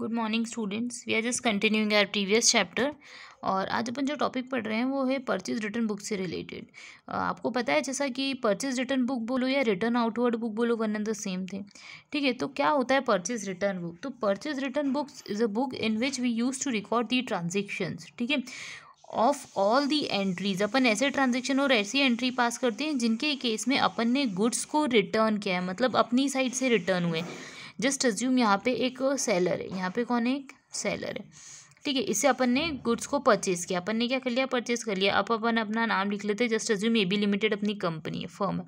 good morning students we are just continuing our previous chapter और आज अपन जो topic पढ़ रहे हैं वो है परचेज रिटर्न बुक से रिलेटेड आपको पता है जैसा कि परचेज रिटर्न बुक बोलो या रिटर्न आउटवर्ड बुक बोलो one and the same thing ठीक है तो क्या होता है परचेज रिटर्न बुक तो purchase return books is a book in which we use to record the transactions ठीक है ऑफ ऑल दी एंट्रीज अपन ऐसे ट्रांजेक्शन और ऐसी एंट्री पास करते हैं जिनके केस में अपन ने गुड्स को रिटर्न किया है मतलब अपनी साइड से रिटर्न हुए जस्ट अज्यूम यहाँ पे एक सेलर है यहाँ पे कौन है एक सेलर है ठीक है इससे अपन ने गुड्स को परचेज किया अपन ने क्या कर लिया परचेज कर लिया अब अपन अपना नाम लिख लेते हैं just assume A B limited अपनी कंपनी है फर्म है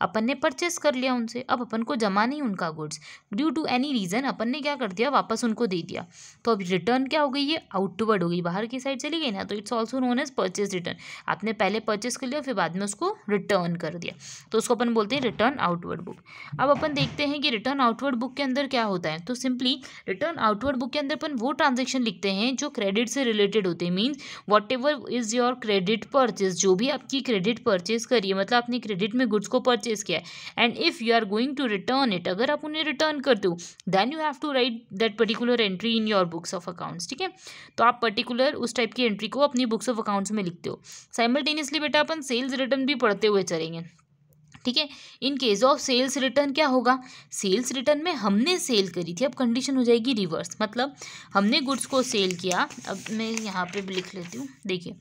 अपन ने परचेस कर लिया उनसे अब अपन को जमा नहीं उनका goods due to any reason अपन ने क्या कर दिया वापस उनको दे दिया तो अब रिटर्न क्या हो गई ये आउटवर्ड हो गई बाहर की साइड चली गई ना तो it's also known as purchase return आपने पहले परचेस कर लिया फिर बाद में उसको रिटर्न कर दिया तो उसको अपन बोलते हैं रिटर्न आउटवर्ड बुक अब अपन देखते हैं कि रिटर्न आउटवर्ड बुक के अंदर क्या होता है तो सिंपली रिटर्न आउटवर्ड बुक के अंदर अपन वो ट्रांजेक्शन लिखते हैं जो क्रेडिट से रिलेटेड होते हैं means whatever is your credit purchase जो भी आपकी क्रेडिट परचेज करिए मतलब आपने क्रेडिट में गुड्स को परचेज परचेज किया है and if you are going to return it अगर आप उन्हें रिटर्न करते हो then you have to write that particular entry in your books of accounts ठीक है तो आप पर्टिकुलर उस टाइप की एंट्री को अपनी बुक्स ऑफ अकाउंट्स में लिखते हो साइमल्टेनियसली बेटा अपन सेल्स रिटर्न भी पढ़ते हुए चलेंगे ठीक है in case of sales return क्या होगा सेल्स रिटर्न में हमने सेल करी थी अब कंडीशन हो जाएगी रिवर्स मतलब हमने गुड्स को सेल किया अब मैं यहाँ पे लिख लेती हूँ देखिए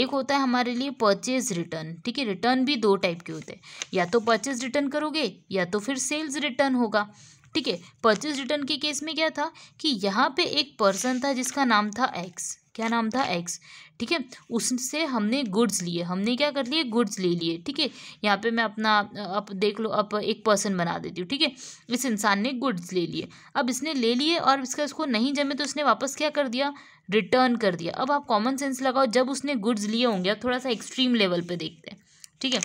एक होता है हमारे लिए परचेज रिटर्न ठीक है रिटर्न भी दो टाइप के होते हैं या तो परचेज रिटर्न करोगे या तो फिर सेल्स रिटर्न होगा ठीक है परचेज रिटर्न के केस में क्या था कि यहाँ पर एक पर्सन था जिसका नाम था एक्स क्या नाम था एक्स ठीक है उससे हमने गुड्स लिए हमने क्या कर लिए गुड्स ले लिए ठीक है यहाँ पे मैं अपना अब देख लो अब एक पर्सन बना देती हूँ ठीक है इस इंसान ने गुड्स ले लिए अब इसने ले लिए और इसका इसको नहीं जमे तो इसने वापस क्या कर दिया रिटर्न कर दिया अब आप कॉमन सेंस लगाओ जब उसने गुड्स लिए होंगे थोड़ा सा एक्सट्रीम लेवल पर देखते हैं ठीक है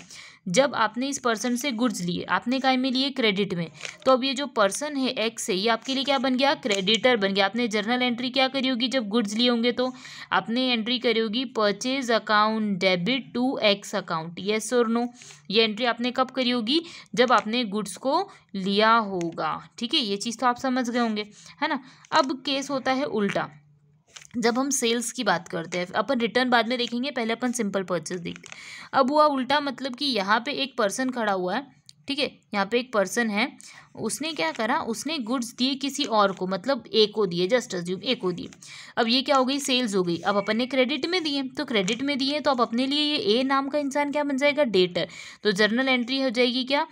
जब आपने इस पर्सन से गुड्स लिए आपने काय में लिए क्रेडिट में तो अब ये जो पर्सन है एक्स है ये आपके लिए क्या बन गया क्रेडिटर बन गया आपने जर्नल एंट्री क्या करी होगी जब गुड्स लिए होंगे तो आपने एंट्री करी होगी purchase account debit to X account yes और नो ये एंट्री आपने कब करी होगी जब आपने गुड्स को लिया होगा ठीक है ये चीज़ तो आप समझ गए होंगे है ना अब केस होता है उल्टा जब हम सेल्स की बात करते हैं अपन रिटर्न बाद में देखेंगे पहले अपन सिंपल परचेज देखते अब हुआ उल्टा मतलब कि यहाँ पे एक पर्सन खड़ा हुआ है ठीक है यहाँ पे एक पर्सन है उसने क्या करा उसने गुड्स दिए किसी और को मतलब ए को दिए जस्ट अज्यूम ए को दिए अब ये क्या हो गई सेल्स हो गई अब अपन ने क्रेडिट में दिए तो क्रेडिट में दिए तो अब अपने लिए ये ए नाम का इंसान क्या बन जाएगा डेटर तो जर्नल एंट्री हो जाएगी क्या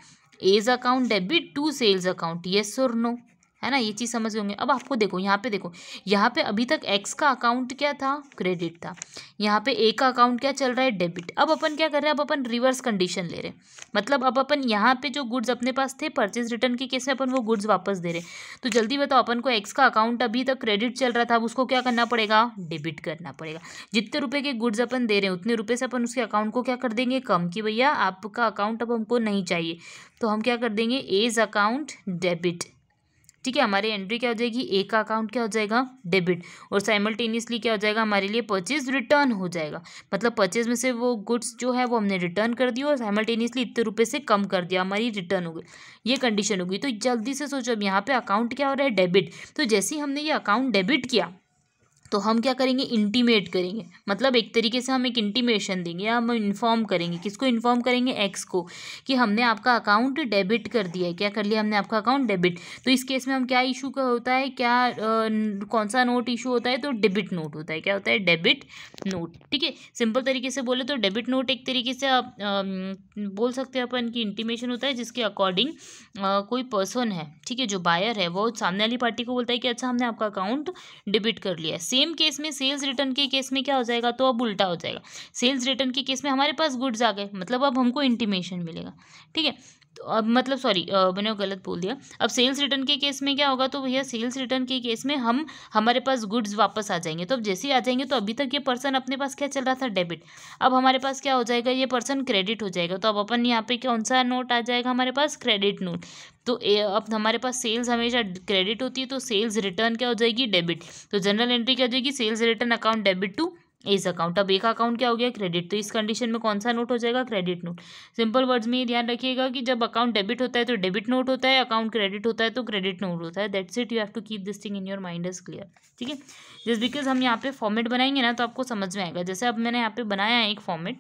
X account debit to sales account yes और नो है ना ये चीज़ समझ होंगे अब आपको देखो यहाँ पे देखो यहाँ पे अभी तक एक्स का अकाउंट क्या था क्रेडिट था यहाँ पे ए का अकाउंट क्या चल रहा है डेबिट अब अपन क्या कर रहे हैं अब अपन रिवर्स कंडीशन ले रहे हैं मतलब अब अपन यहाँ पे जो गुड्स अपने पास थे परचेज रिटर्न के केस में अपन वो गुड्स वापस दे रहे तो जल्दी बताओ अपन को एक्स का अकाउंट अभी तक क्रेडिट चल रहा था अब उसको क्या करना पड़ेगा डेबिट करना पड़ेगा जितने रुपये के गुड्स अपन दे रहे हैं उतने रुपये से अपन उसके अकाउंट को क्या कर देंगे कम कि भैया आपका अकाउंट अब हमको नहीं चाहिए तो हम क्या कर देंगे एज अकाउंट डेबिट ठीक है हमारी एंट्री क्या हो जाएगी ए का अकाउंट क्या हो जाएगा डेबिट और साइमल्टेनियसली क्या हो जाएगा हमारे लिए परचेज रिटर्न हो जाएगा मतलब परचेज में से वो गुड्स जो है वो हमने रिटर्न कर दिया और साइमल्टेनियसली इतने रुपये से कम कर दिया हमारी रिटर्न हो गई ये कंडीशन हो गई तो जल्दी से सोचो अब यहाँ पे अकाउंट क्या हो रहा है डेबिट तो जैसे ही हमने ये अकाउंट डेबिट किया तो हम क्या करेंगे इंटीमेट करेंगे मतलब एक तरीके से हम एक इंटीमेशन देंगे या हम इन्फॉर्म करेंगे किसको इन्फॉर्म करेंगे एक्स को कि हमने आपका अकाउंट डेबिट कर दिया है क्या कर लिया हमने आपका अकाउंट डेबिट तो इस केस में हम क्या इशू का होता है क्या आ, कौन सा नोट इशू होता है तो डेबिट नोट होता है क्या होता है डेबिट नोट ठीक है सिंपल तरीके से बोले तो डेबिट नोट एक तरीके से आप आ, बोल सकते हैं अपन की इंटीमेशन होता है जिसके अकॉर्डिंग कोई पर्सन है ठीक है जो बायर है वो सामने वाली पार्टी को बोलता है कि अच्छा हमने आपका अकाउंट डेबिट कर लिया सेम सेम केस में सेल्स रिटर्न के केस में क्या हो जाएगा तो अब उल्टा हो जाएगा सेल्स रिटर्न के केस में हमारे पास गुड्स आ गए मतलब अब हमको इंटीमेशन मिलेगा ठीक है अब मतलब सॉरी मैंने गलत बोल दिया अब सेल्स रिटर्न के केस में क्या होगा तो भैया सेल्स रिटर्न के केस में हम हमारे पास गुड्स वापस आ जाएंगे तो अब जैसे ही आ जाएंगे तो अभी तक ये पर्सन अपने पास क्या चल रहा था डेबिट अब हमारे पास क्या हो जाएगा ये पर्सन क्रेडिट हो जाएगा तो अब अपन यहाँ पे कौन सा नोट आ जाएगा हमारे पास क्रेडिट नोट तो ए, अब हमारे पास सेल्स हमेशा क्रेडिट होती है तो सेल्स रिटर्न क्या हो जाएगी डेबिट तो जनरल एंट्री क्या हो जाएगी sales return account debit to इस अकाउंट अब एक अकाउंट क्या हो गया क्रेडिट तो इस कंडीशन में कौन सा नोट हो जाएगा क्रेडिट नोट सिंपल वर्ड्स में ये ध्यान रखिएगा कि जब अकाउंट डेबिट होता है तो डेबिट नोट होता है अकाउंट क्रेडिट होता है तो क्रेडिट नोट होता है that's it you have to keep this thing in your mind is clear ठीक है जिस बिकॉज हम यहाँ पे फॉर्मेट बनाएंगे ना तो आपको समझ में आएगा जैसे अब मैंने यहाँ पे बनाया है एक फॉर्मेट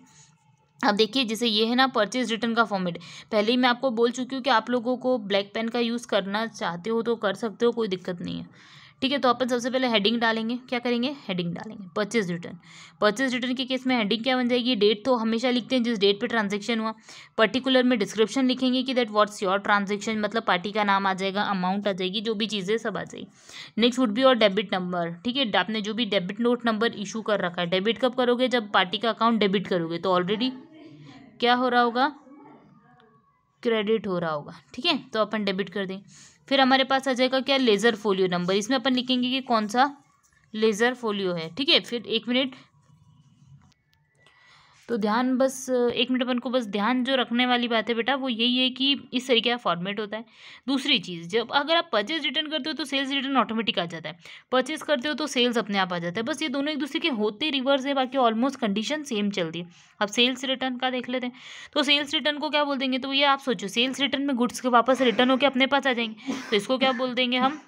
अब देखिए जैसे ये है ना परचेज रिटर्न का फॉर्मेट पहले ही मैं आपको बोल चुकी हूँ कि आप लोगों को ब्लैक पेन का यूज़ करना चाहते हो तो कर सकते हो कोई दिक्कत नहीं है ठीक है तो अपन सबसे पहले हेडिंग डालेंगे क्या करेंगे हेडिंग डालेंगे परचेज रिटर्न परचेज रिटर्न के केस में हेडिंग क्या बन जाएगी डेट तो हमेशा लिखते हैं जिस डेट पे ट्रांजेक्शन हुआ पर्टिकुलर में डिस्क्रिप्शन लिखेंगे कि दैट व्हाट्स योर ट्रांजेक्शन मतलब पार्टी का नाम आ जाएगा अमाउंट आ जाएगी जो भी चीज़ें सब आ जाएगी नेक्स्ट वुड बी और डेबिट नंबर ठीक है आपने जो भी डेबिट नोट नंबर इशू कर रखा है डेबिट कब करोगे जब पार्टी का अकाउंट डेबिट करोगे तो ऑलरेडी क्या हो रहा होगा क्रेडिट हो रहा होगा ठीक है तो अपन डेबिट कर दें फिर हमारे पास आ जाएगा क्या लेज़र फोलियो नंबर इसमें अपन लिखेंगे कि कौन सा लेज़र फोलियो है ठीक है फिर एक मिनट तो ध्यान बस एक मिनट अपन को बस ध्यान जो रखने वाली बात है बेटा वो यही है कि इस तरीके का फॉर्मेट होता है दूसरी चीज़ जब अगर आप परचेज रिटर्न करते हो तो सेल्स रिटर्न ऑटोमेटिक आ जाता है परचेज करते हो तो सेल्स अपने आप आ जाता है बस ये दोनों एक दूसरे के होते रिवर्स है बाकी ऑलमोस्ट कंडीशन सेम चलती है अब सेल्स रिटर्न का देख लेते हैं तो सेल्स रिटर्न को क्या बोल देंगे तो ये आप सोचो सेल्स रिटर्न में गुड्स के वापस रिटर्न होकर अपने पास आ जाएंगे तो इसको क्या बोल देंगे हम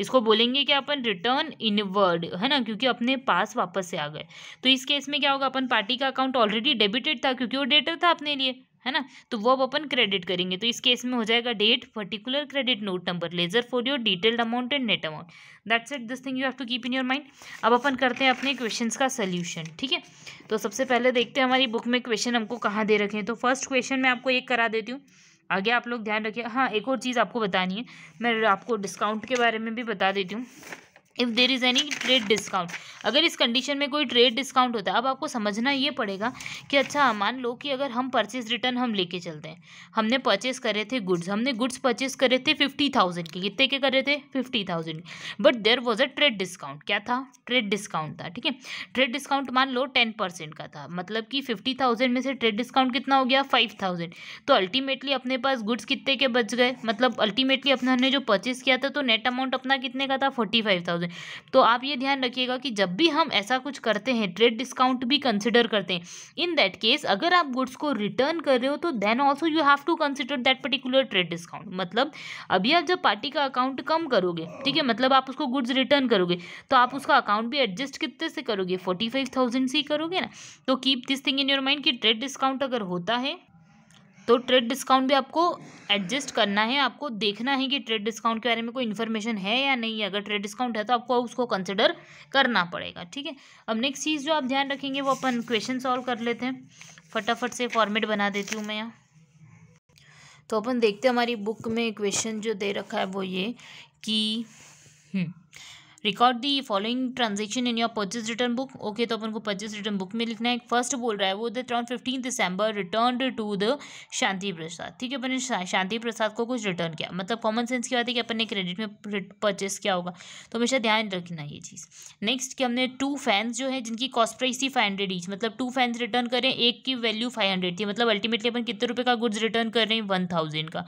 इसको बोलेंगे कि अपन रिटर्न इनवर्ड है ना क्योंकि अपने पास वापस से आ गए तो इस केस में क्या होगा अपन पार्टी का अकाउंट ऑलरेडी डेबिटेड था क्योंकि वो डेटर था अपने लिए है ना तो वो अब अपन क्रेडिट करेंगे तो इस केस में हो जाएगा date particular credit note number ledger for your detailed amount and net amount that's it this thing you have to keep in your mind अब अपन करते हैं अपने क्वेश्चन का सोल्यूशन ठीक है तो सबसे पहले देखते हैं हमारी बुक में क्वेश्चन हमको कहाँ दे रखे हैं तो फर्स्ट क्वेश्चन मैं आपको एक करा देती हूँ आगे आप लोग ध्यान रखिए हाँ एक और चीज़ आपको बतानी है मैं आपको डिस्काउंट के बारे में भी बता देती हूँ if there is any trade discount अगर इस कंडीशन में कोई ट्रेड डिस्काउंट होता है अब आपको समझना ये पड़ेगा कि अच्छा मान लो कि अगर हम परचेज रिटर्न हम लेके चलते हैं हमने परचेज करे थे गुड्स हमने गुड्स परचेज करे थे फिफ्टी थाउजेंड के कितने के करे थे fifty thousand but there was a trade discount क्या था ट्रेड डिस्काउंट था ठीक है ट्रेड डिस्काउंट मान लो टेन परसेंट का था मतलब कि फिफ्टी थाउजेंड में से ट्रेड डिस्काउंट कितना हो गया फाइव थाउजेंड तो अल्टीमेटली अपने पास गुड्स कितने के बच गए मतलब अल्टीमेटली अपना हमने जो परचेज किया था तो नेट अमाउंट अपना कितने का था फोर्टी फाइव थाउजेंड दें तो आप ये ध्यान रखिएगा कि जब भी हम ऐसा कुछ करते हैं ट्रेड डिस्काउंट भी कंसिडर करते हैं इन दैट केस अगर आप गुड्स को रिटर्न कर रहे हो तो then also you have to consider that particular trade discount मतलब अभी आप जब पार्टी का अकाउंट कम करोगे ठीक है मतलब आप उसको गुड्स रिटर्न करोगे तो आप उसका अकाउंट भी एडजस्ट कितने से करोगे फोर्टी फाइव थाउजेंड से ही करोगे ना तो keep this thing in your mind कि ट्रेड डिस्काउंट अगर होता है तो ट्रेड डिस्काउंट भी आपको एडजस्ट करना है आपको देखना है कि ट्रेड डिस्काउंट के बारे में कोई इन्फॉर्मेशन है या नहीं है अगर ट्रेड डिस्काउंट है तो आपको उसको कंसिडर करना पड़ेगा ठीक है अब नेक्स्ट चीज़ जो आप ध्यान रखेंगे वो अपन क्वेश्चन सॉल्व कर लेते हैं फटाफट से फॉर्मेट बना देती हूँ मैं यहाँ तो अपन देखते हैं हमारी बुक में क्वेश्चन जो दे रखा है वो ये कि hmm, record the following transaction in your purchase return book okay तो अपन को परचेज रिटर्न बुक में लिखना है फर्स्ट बोल रहा है वो that on fifteen December return to the Shanti Prasad ठीक है अपने शांति प्रसाद को कुछ रिटर्न किया मतलब कॉमन सेंस की बात है कि अपन ने क्रेडिट में परचेस किया होगा तो हमेशा ध्यान रखना ये चीज़ नेक्स्ट कि हमने टू फैंस जो है जिनकी कॉस्ट प्राइस थी फाइव हंड्रेड ईच मतलब टू फैंस रिटर्न करें एक की वैल्यू फाइव हंड्रेड थी मतलब अल्टीमेटली अपन कितने रुपये का गुड्स रिटर्न कर रहे हैं वन थाउजेंड का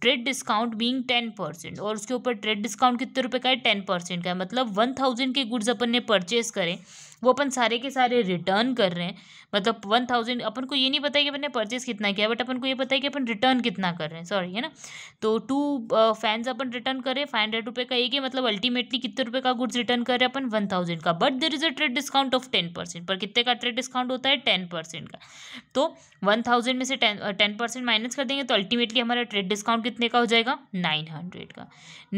trade discount being ten percent और उसके ऊपर ट्रेड डिस्काउंट कितने रुपए का है टेन परसेंट का है मतलब वन थाउजेंड के गुड्स अपन ने परचेज करें वो अपन सारे के सारे रिटर्न कर रहे हैं मतलब वन थाउजेंड अपन को ये नहीं पता है कि अपन ने परचेस कितना किया बट अपन को ये पता है कि अपन रिटर्न कितना कर रहे हैं सॉरी है ना तो टू फैंस uh, अपन रिटर्न करें फाइव हंड्रेड रुपये का एक है मतलब अल्टीमेटली कितने रुपये का गुड्स रिटर्न कर रहे हैं अपन वन थाउजेंड का but there is a trade discount of ten percent पर कितने का ट्रेड डिस्काउंट होता है टेन परसेंट का तो वन थाउजेंड में से टेन टेन परसेंट माइनस कर देंगे तो अल्टीमेटली हमारा ट्रेड डिस्काउंट कितने का हो जाएगा नाइन हंड्रेड का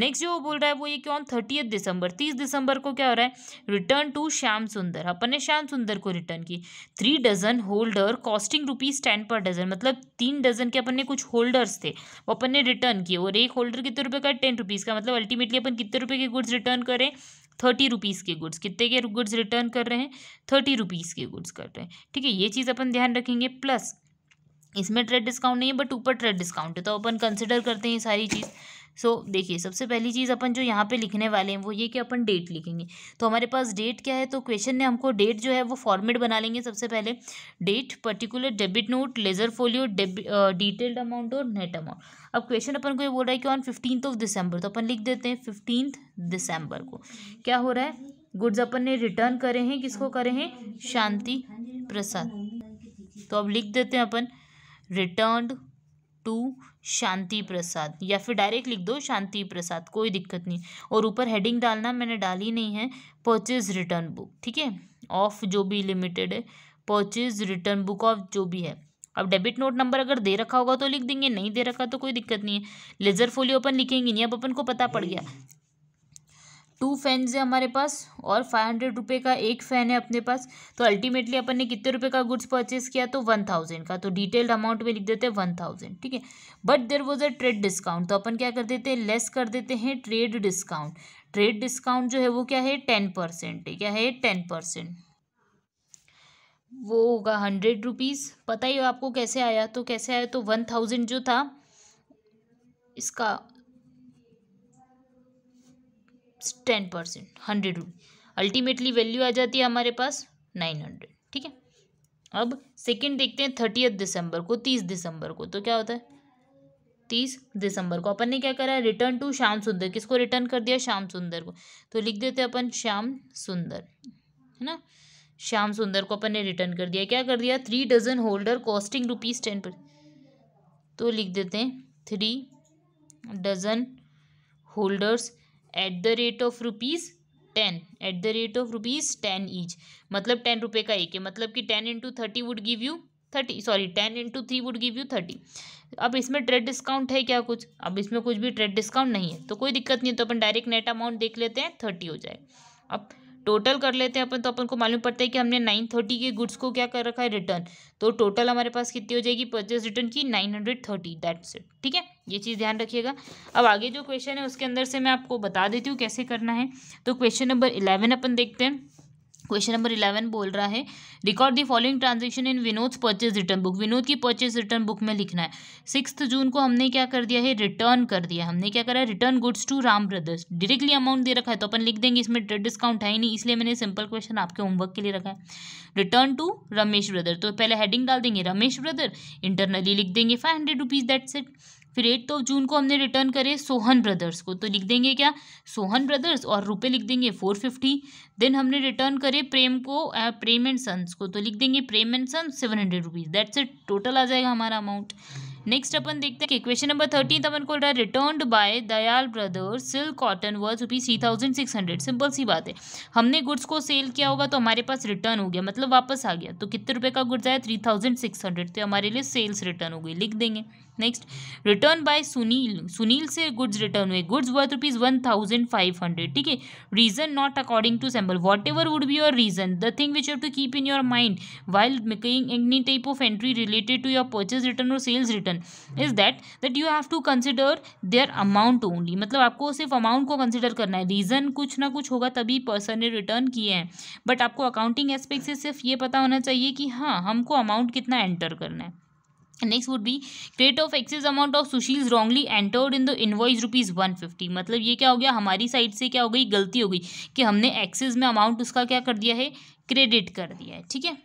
नेक्स्ट जो बोल रहा है वो ये क्यों थर्टी दिसंबर तीस दिसंबर को क्या हो रहा है रिटर्न टू श्याम सुंदर सुंदर अपन ने श्याम सुंदर को रिटर्न की three dozen holder costing rupees ten per dozen मतलब तीन डजन के अपन ने कुछ होल्डर्स थे वो अपन ने रिटर्न किए और एक होल्डर कितने रुपये का टेन रुपीज़ का मतलब अल्टीमेटली अपन कितने रुपये के गुड्स रिटर्न करें थर्टी रुपीज़ के गुड्स कितने के गुड्स रिटर्न कर रहे हैं थर्टी रुपीज़ के गुड्स कर रहे हैं ठीक है ये चीज़ अपन ध्यान रखेंगे प्लस इसमें ट्रेड डिस्काउंट नहीं है बट ऊपर ट्रेड डिस्काउंट है तो अपन कंसिडर करते हैं ये सारी चीज़ सो so, देखिए सबसे पहली चीज़ अपन जो यहाँ पे लिखने वाले हैं वो ये कि अपन डेट लिखेंगे तो हमारे पास डेट क्या है तो क्वेश्चन ने हमको डेट जो है वो फॉर्मेट बना लेंगे सबसे पहले date particular debit note ledger folio detailed amount और नेट अमाउंट अब क्वेश्चन अपन को ये बोल रहा है कि ऑन फिफ्टींथ ऑफ दिसंबर तो अपन लिख देते हैं फिफ्टींथ दिसंबर को क्या हो रहा है गुड्स अपन ने रिटर्न करे हैं किसको करे हैं शांति प्रसाद तो अब लिख देते हैं अपन रिटर्न टू शांति प्रसाद या फिर डायरेक्ट लिख दो शांति प्रसाद कोई दिक्कत नहीं और ऊपर हेडिंग डालना मैंने डाली नहीं है परचेज रिटर्न बुक ठीक है ऑफ जो भी लिमिटेड है परचेज रिटर्न बुक ऑफ जो भी है अब डेबिट नोट नंबर अगर दे रखा होगा तो लिख देंगे नहीं दे रखा तो कोई दिक्कत नहीं है लेजर फोलियो अपन लिखेंगे नहीं अब अपन को पता पड़ गया टू फैंस है हमारे पास और फाइव हंड्रेड रुपये का एक फ़ैन है अपने पास तो अल्टीमेटली अपन ने कितने रुपए का गुड्स परचेस किया तो वन थाउजेंड का तो डिटेल्ड अमाउंट में लिख देते हैं वन थाउजेंड ठीक है but there was a trade discount तो अपन क्या कर देते हैं लेस कर देते हैं ट्रेड डिस्काउंट ट्रेड डिस्काउंट जो है वो क्या है टेन परसेंट क्या है टेन परसेंट वो होगा हंड्रेड रुपीज़ पता ही आपको कैसे आया तो कैसे आया तो वन थाउजेंड जो था इसका ten percent hundred rupee ultimately value आ जाती है हमारे पास नाइन हंड्रेड ठीक है अब सेकेंड देखते हैं थर्टियथ दिसंबर को तीस दिसंबर को तो क्या होता है तीस दिसंबर को अपन ने क्या करा रिटर्न टू श्याम सुंदर किसको रिटर्न कर दिया श्याम सुंदर को तो लिख देते अपन श्याम सुंदर है ना श्याम सुंदर को अपन ने रिटर्न कर दिया क्या कर दिया three dozen holder costing rupees ten per तो लिख देते हैं three dozen holders at the rate of rupees ten at the rate of rupees ten each मतलब टेन रुपये का एक है मतलब कि ten into thirty would give you thirty sorry ten into three would give you thirty अब इसमें trade discount है क्या कुछ अब इसमें कुछ भी ट्रेड डिस्काउंट नहीं है तो कोई दिक्कत नहीं है तो अपन डायरेक्ट नेट अमाउंट देख लेते हैं थर्टी हो जाए अब टोटल कर लेते हैं अपन तो अपन को मालूम पड़ता है कि हमने नाइन थर्टी के गुड्स को क्या कर रखा है रिटर्न तो टोटल हमारे पास कितनी हो जाएगी परचेज रिटर्न की nine hundred thirty that's it ठीक है ये चीज़ ध्यान रखिएगा अब आगे जो क्वेश्चन है उसके अंदर से मैं आपको बता देती हूँ कैसे करना है तो क्वेश्चन नंबर इलेवन अपन देखते हैं क्वेश्चन नंबर इलेवन बोल रहा है record the following transaction in Vinod purchase return book Vinod की परचेज रिटर्न बुक में लिखना है सिक्स जून को हमने क्या कर दिया है रिटर्न कर दिया हमने क्या करा है return goods to Ram brothers directly amount दे रखा है तो अपन लिख देंगे इसमें डिस्काउंट है ही नहीं इसलिए मैंने सिंपल क्वेश्चन आपके होमवर्क के लिए रखा है रिटर्न टू रमेश ब्रदर तो पहले हेडिंग डाल देंगे रमेश ब्रदर इंटरनली लिख देंगे five hundred rupees that set फिर एट्थ ऑफ जून को हमने रिटर्न करे सोहन ब्रदर्स को तो लिख देंगे क्या सोहन ब्रदर्स और रुपए लिख देंगे फोर फिफ्टी देन हमने रिटर्न करे प्रेम को प्रेम एंड सन्स को तो लिख देंगे Prem and sons seven hundred rupees that's it total आ जाएगा हमारा अमाउंट नेक्स्ट अपन देखते हैं कि क्वेश्चन नंबर थर्टीन अपन को रहा return by Dayal brothers silk cotton worth rupees three thousand six hundred simple सी बात है हमने गुड्स को सेल किया होगा तो हमारे पास रिटर्न हो गया मतलब वापस आ गया तो कितने रुपए का गुड्स आया थ्री थाउजेंड सिक्स हंड्रेड तो हमारे लिए सेल्स रिटर्न हो गई लिख देंगे next return by Sunil Sunil से गुड्स रिटर्न हुए goods worth rupees one thousand five hundred ठीक है reason not according to sample whatever would be your reason the thing which have to keep in your mind while making any type of entry related to your purchase return और sales return is that that you have to consider their amount only मतलब आपको सिर्फ amount को consider करना है reason कुछ ना कुछ होगा तभी पर्सन ने रिटर्न किए हैं बट आपको अकाउंटिंग एस्पेक्ट से सिर्फ ये पता होना चाहिए कि हाँ हमको अमाउंट कितना एंटर करना है next would be credit of excess amount of Sushil wrongly entered in the invoice rupees one fifty मतलब ये क्या हो गया हमारी साइड से क्या हो गई गलती हो गई कि हमने एक्सेस में अमाउंट उसका क्या कर दिया है क्रेडिट कर दिया है ठीक है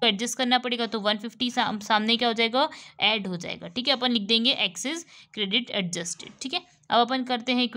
तो एडजस्ट करना पड़ेगा तो वन फिफ्टी साम, सामने क्या हो जाएगा ऐड हो जाएगा ठीक है अपन लिख देंगे एक्सेस क्रेडिट एडजस्टेड ठीक है अब अपन करते हैं